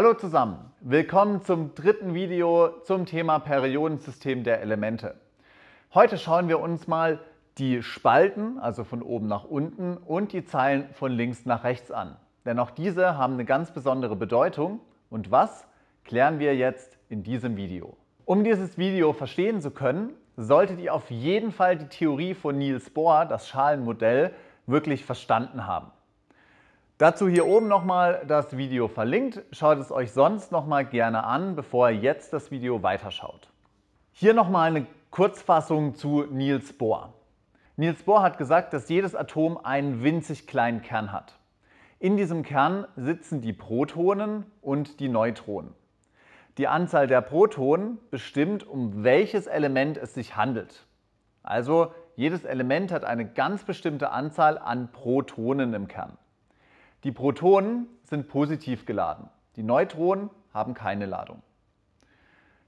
Hallo zusammen, willkommen zum dritten Video zum Thema Periodensystem der Elemente. Heute schauen wir uns mal die Spalten, also von oben nach unten, und die Zeilen von links nach rechts an. Denn auch diese haben eine ganz besondere Bedeutung. Und was, klären wir jetzt in diesem Video. Um dieses Video verstehen zu können, solltet ihr auf jeden Fall die Theorie von Niels Bohr, das Schalenmodell, wirklich verstanden haben. Dazu hier oben nochmal das Video verlinkt. Schaut es euch sonst nochmal gerne an, bevor ihr jetzt das Video weiterschaut. Hier nochmal eine Kurzfassung zu Niels Bohr. Niels Bohr hat gesagt, dass jedes Atom einen winzig kleinen Kern hat. In diesem Kern sitzen die Protonen und die Neutronen. Die Anzahl der Protonen bestimmt, um welches Element es sich handelt. Also jedes Element hat eine ganz bestimmte Anzahl an Protonen im Kern. Die Protonen sind positiv geladen. Die Neutronen haben keine Ladung.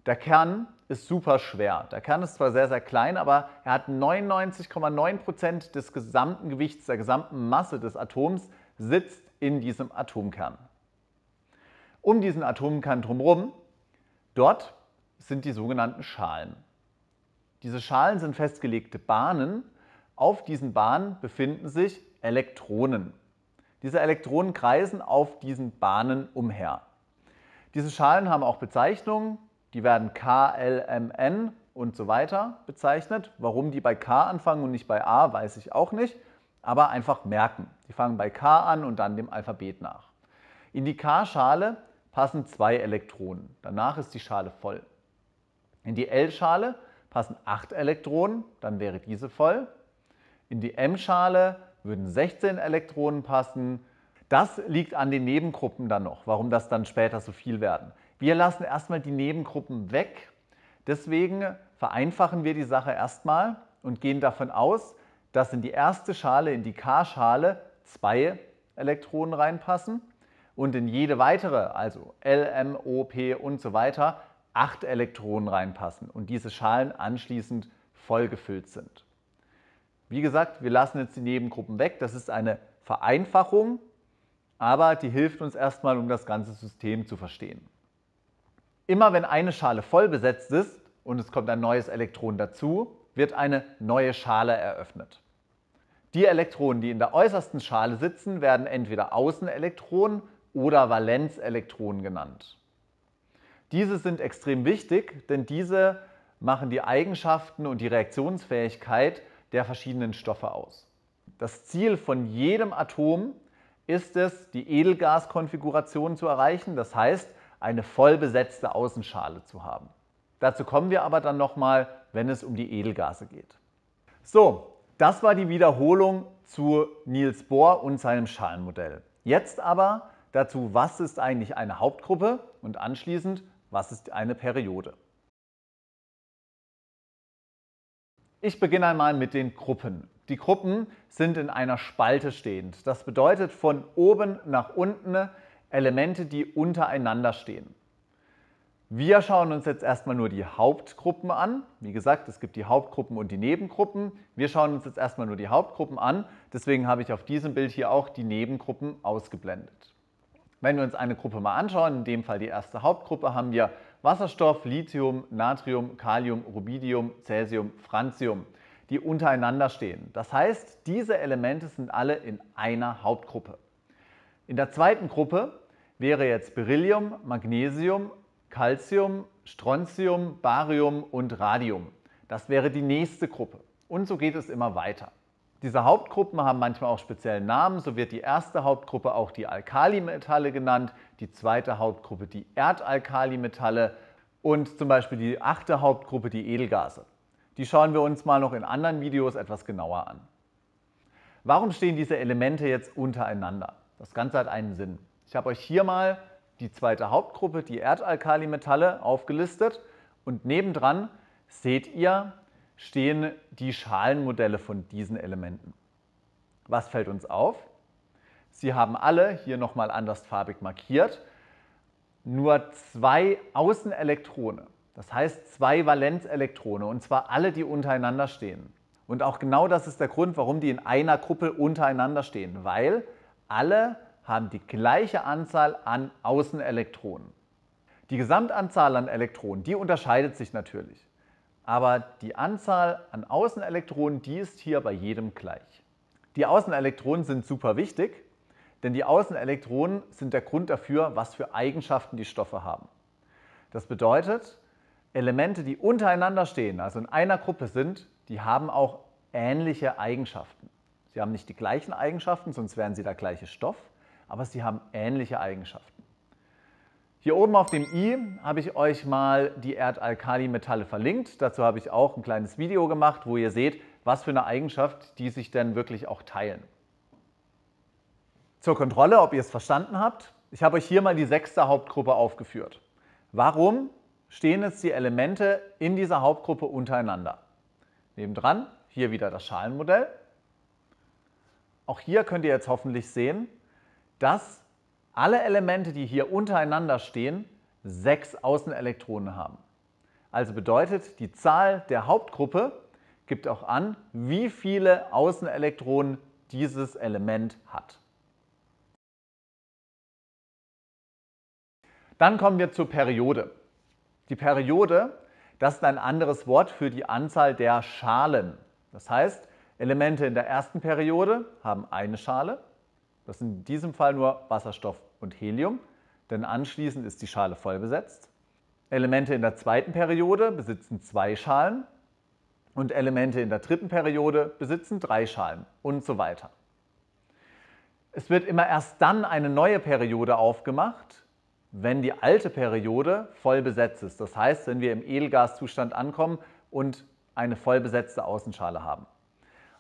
Der Kern ist super schwer. Der Kern ist zwar sehr, sehr klein, aber er hat 99,9% des gesamten Gewichts, der gesamten Masse des Atoms sitzt in diesem Atomkern. Um diesen Atomkern drumherum, dort sind die sogenannten Schalen. Diese Schalen sind festgelegte Bahnen. Auf diesen Bahnen befinden sich Elektronen. Diese Elektronen kreisen auf diesen Bahnen umher. Diese Schalen haben auch Bezeichnungen, die werden K, L, M, N und so weiter bezeichnet. Warum die bei K anfangen und nicht bei A, weiß ich auch nicht, aber einfach merken. Die fangen bei K an und dann dem Alphabet nach. In die K-Schale passen zwei Elektronen, danach ist die Schale voll. In die L-Schale passen acht Elektronen, dann wäre diese voll. In die M-Schale passen würden 16 Elektronen passen. Das liegt an den Nebengruppen dann noch, warum das dann später so viel werden. Wir lassen erstmal die Nebengruppen weg. Deswegen vereinfachen wir die Sache erstmal und gehen davon aus, dass in die erste Schale, in die K-Schale, zwei Elektronen reinpassen und in jede weitere, also L, M, O, P und so weiter, acht Elektronen reinpassen und diese Schalen anschließend vollgefüllt sind. Wie gesagt, wir lassen jetzt die Nebengruppen weg. Das ist eine Vereinfachung, aber die hilft uns erstmal, um das ganze System zu verstehen. Immer wenn eine Schale voll besetzt ist und es kommt ein neues Elektron dazu, wird eine neue Schale eröffnet. Die Elektronen, die in der äußersten Schale sitzen, werden entweder Außenelektronen oder Valenzelektronen genannt. Diese sind extrem wichtig, denn diese machen die Eigenschaften und die Reaktionsfähigkeit der verschiedenen Stoffe aus. Das Ziel von jedem Atom ist es, die Edelgaskonfiguration zu erreichen, das heißt, eine voll besetzte Außenschale zu haben. Dazu kommen wir aber dann nochmal, wenn es um die Edelgase geht. So, das war die Wiederholung zu Niels Bohr und seinem Schalenmodell. Jetzt aber dazu, was ist eigentlich eine Hauptgruppe und anschließend, was ist eine Periode. Ich beginne einmal mit den Gruppen. Die Gruppen sind in einer Spalte stehend. Das bedeutet von oben nach unten Elemente, die untereinander stehen. Wir schauen uns jetzt erstmal nur die Hauptgruppen an. Wie gesagt, es gibt die Hauptgruppen und die Nebengruppen. Wir schauen uns jetzt erstmal nur die Hauptgruppen an. Deswegen habe ich auf diesem Bild hier auch die Nebengruppen ausgeblendet. Wenn wir uns eine Gruppe mal anschauen, in dem Fall die erste Hauptgruppe, haben wir Wasserstoff, Lithium, Natrium, Kalium, Rubidium, Cäsium, Francium, die untereinander stehen. Das heißt, diese Elemente sind alle in einer Hauptgruppe. In der zweiten Gruppe wäre jetzt Beryllium, Magnesium, Calcium, Strontium, Barium und Radium. Das wäre die nächste Gruppe. Und so geht es immer weiter. Diese Hauptgruppen haben manchmal auch speziellen Namen. So wird die erste Hauptgruppe auch die Alkalimetalle genannt, die zweite Hauptgruppe die Erdalkalimetalle und zum Beispiel die achte Hauptgruppe die Edelgase. Die schauen wir uns mal noch in anderen Videos etwas genauer an. Warum stehen diese Elemente jetzt untereinander? Das Ganze hat einen Sinn. Ich habe euch hier mal die zweite Hauptgruppe, die Erdalkalimetalle, aufgelistet und nebendran seht ihr stehen die Schalenmodelle von diesen Elementen. Was fällt uns auf? Sie haben alle hier nochmal andersfarbig markiert, nur zwei Außenelektrone, das heißt zwei Valenzelektrone, und zwar alle, die untereinander stehen. Und auch genau das ist der Grund, warum die in einer Gruppe untereinander stehen, weil alle haben die gleiche Anzahl an Außenelektronen. Die Gesamtanzahl an Elektronen, die unterscheidet sich natürlich aber die Anzahl an Außenelektronen, die ist hier bei jedem gleich. Die Außenelektronen sind super wichtig, denn die Außenelektronen sind der Grund dafür, was für Eigenschaften die Stoffe haben. Das bedeutet, Elemente, die untereinander stehen, also in einer Gruppe sind, die haben auch ähnliche Eigenschaften. Sie haben nicht die gleichen Eigenschaften, sonst wären sie der gleiche Stoff, aber sie haben ähnliche Eigenschaften. Hier oben auf dem i habe ich euch mal die Erdalkali-Metalle verlinkt. Dazu habe ich auch ein kleines Video gemacht, wo ihr seht, was für eine Eigenschaft die sich denn wirklich auch teilen. Zur Kontrolle, ob ihr es verstanden habt. Ich habe euch hier mal die sechste Hauptgruppe aufgeführt. Warum stehen jetzt die Elemente in dieser Hauptgruppe untereinander? Nebendran hier wieder das Schalenmodell. Auch hier könnt ihr jetzt hoffentlich sehen, dass alle Elemente, die hier untereinander stehen, sechs Außenelektronen haben. Also bedeutet, die Zahl der Hauptgruppe gibt auch an, wie viele Außenelektronen dieses Element hat. Dann kommen wir zur Periode. Die Periode, das ist ein anderes Wort für die Anzahl der Schalen. Das heißt, Elemente in der ersten Periode haben eine Schale, das sind in diesem Fall nur Wasserstoff und Helium, denn anschließend ist die Schale voll besetzt. Elemente in der zweiten Periode besitzen zwei Schalen und Elemente in der dritten Periode besitzen drei Schalen und so weiter. Es wird immer erst dann eine neue Periode aufgemacht, wenn die alte Periode voll besetzt ist. Das heißt, wenn wir im Edelgaszustand ankommen und eine voll besetzte Außenschale haben.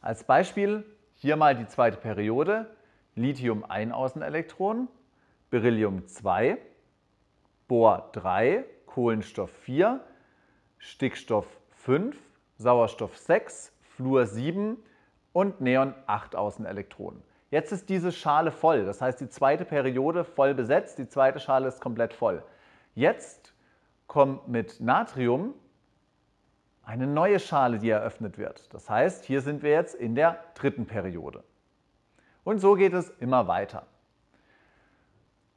Als Beispiel hier mal die zweite Periode lithium 1 Außenelektron, Beryllium 2, Bohr 3, Kohlenstoff 4, Stickstoff 5, Sauerstoff 6, Fluor 7 und Neon 8 Außenelektronen. Jetzt ist diese Schale voll, das heißt die zweite Periode voll besetzt, die zweite Schale ist komplett voll. Jetzt kommt mit Natrium eine neue Schale, die eröffnet wird. Das heißt, hier sind wir jetzt in der dritten Periode. Und so geht es immer weiter.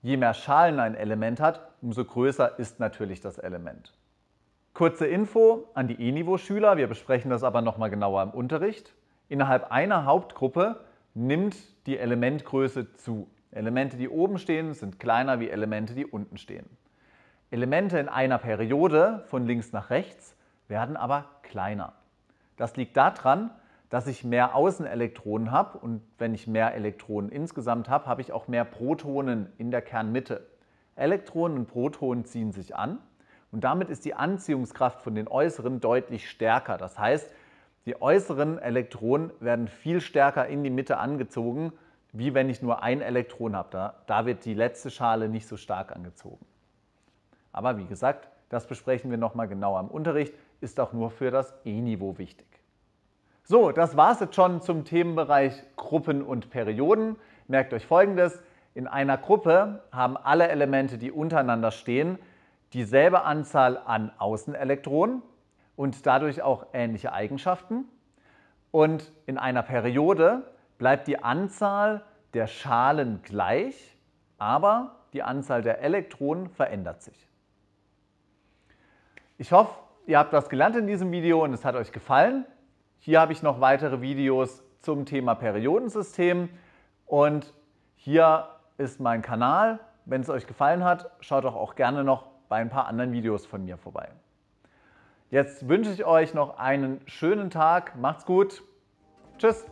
Je mehr Schalen ein Element hat, umso größer ist natürlich das Element. Kurze Info an die E-Niveau-Schüler, wir besprechen das aber nochmal genauer im Unterricht. Innerhalb einer Hauptgruppe nimmt die Elementgröße zu. Elemente, die oben stehen, sind kleiner wie Elemente, die unten stehen. Elemente in einer Periode von links nach rechts werden aber kleiner. Das liegt daran, dass ich mehr Außenelektronen habe und wenn ich mehr Elektronen insgesamt habe, habe ich auch mehr Protonen in der Kernmitte. Elektronen und Protonen ziehen sich an und damit ist die Anziehungskraft von den äußeren deutlich stärker. Das heißt, die äußeren Elektronen werden viel stärker in die Mitte angezogen, wie wenn ich nur ein Elektron habe. Da, da wird die letzte Schale nicht so stark angezogen. Aber wie gesagt, das besprechen wir nochmal genauer im Unterricht, ist auch nur für das E-Niveau wichtig. So, das war es jetzt schon zum Themenbereich Gruppen und Perioden. Merkt euch folgendes, in einer Gruppe haben alle Elemente, die untereinander stehen, dieselbe Anzahl an Außenelektronen und dadurch auch ähnliche Eigenschaften. Und in einer Periode bleibt die Anzahl der Schalen gleich, aber die Anzahl der Elektronen verändert sich. Ich hoffe, ihr habt was gelernt in diesem Video und es hat euch gefallen. Hier habe ich noch weitere Videos zum Thema Periodensystem und hier ist mein Kanal. Wenn es euch gefallen hat, schaut doch auch gerne noch bei ein paar anderen Videos von mir vorbei. Jetzt wünsche ich euch noch einen schönen Tag. Macht's gut. Tschüss.